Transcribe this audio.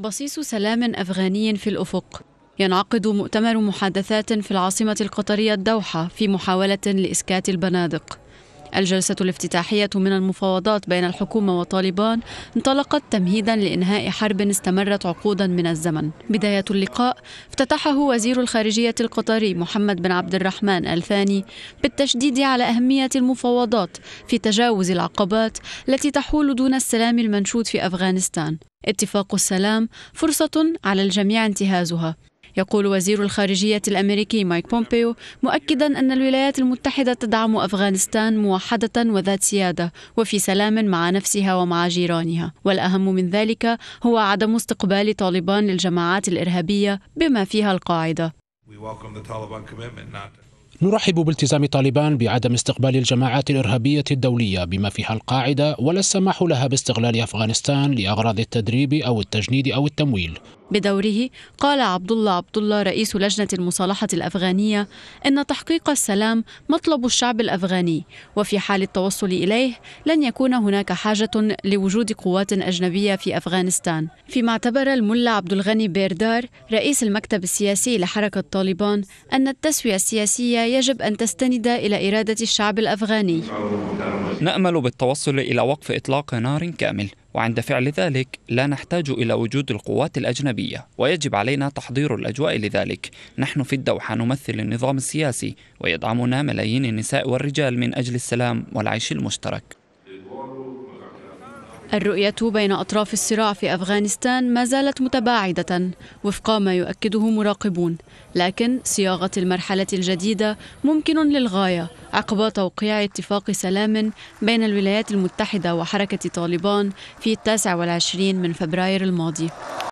بصيص سلام أفغاني في الأفق ينعقد مؤتمر محادثات في العاصمة القطرية الدوحة في محاولة لإسكات البنادق الجلسة الافتتاحية من المفاوضات بين الحكومة وطالبان انطلقت تمهيدا لإنهاء حرب استمرت عقودا من الزمن بداية اللقاء افتتحه وزير الخارجية القطري محمد بن عبد الرحمن الثاني بالتشديد على أهمية المفاوضات في تجاوز العقبات التي تحول دون السلام المنشود في أفغانستان اتفاق السلام فرصة على الجميع انتهازها يقول وزير الخارجية الأمريكي مايك بومبيو مؤكدا أن الولايات المتحدة تدعم أفغانستان موحدة وذات سيادة وفي سلام مع نفسها ومع جيرانها والأهم من ذلك هو عدم استقبال طالبان للجماعات الإرهابية بما فيها القاعدة نرحب بالتزام طالبان بعدم استقبال الجماعات الارهابيه الدوليه بما فيها القاعده ولا السماح لها باستغلال افغانستان لاغراض التدريب او التجنيد او التمويل بدوره قال عبد الله عبد الله رئيس لجنة المصالحة الأفغانية إن تحقيق السلام مطلب الشعب الأفغاني وفي حال التوصل إليه لن يكون هناك حاجة لوجود قوات أجنبية في أفغانستان فيما اعتبر الملا عبد الغني بيردار رئيس المكتب السياسي لحركة طالبان أن التسوية السياسية يجب أن تستند إلى إرادة الشعب الأفغاني نأمل بالتوصل إلى وقف إطلاق نار كامل وعند فعل ذلك لا نحتاج إلى وجود القوات الأجنبية ويجب علينا تحضير الأجواء لذلك نحن في الدوحة نمثل النظام السياسي ويدعمنا ملايين النساء والرجال من أجل السلام والعيش المشترك الرؤية بين أطراف الصراع في أفغانستان ما زالت متباعدة وفق ما يؤكده مراقبون، لكن صياغة المرحلة الجديدة ممكن للغاية عقب توقيع اتفاق سلام بين الولايات المتحدة وحركة طالبان في 29 من فبراير الماضي.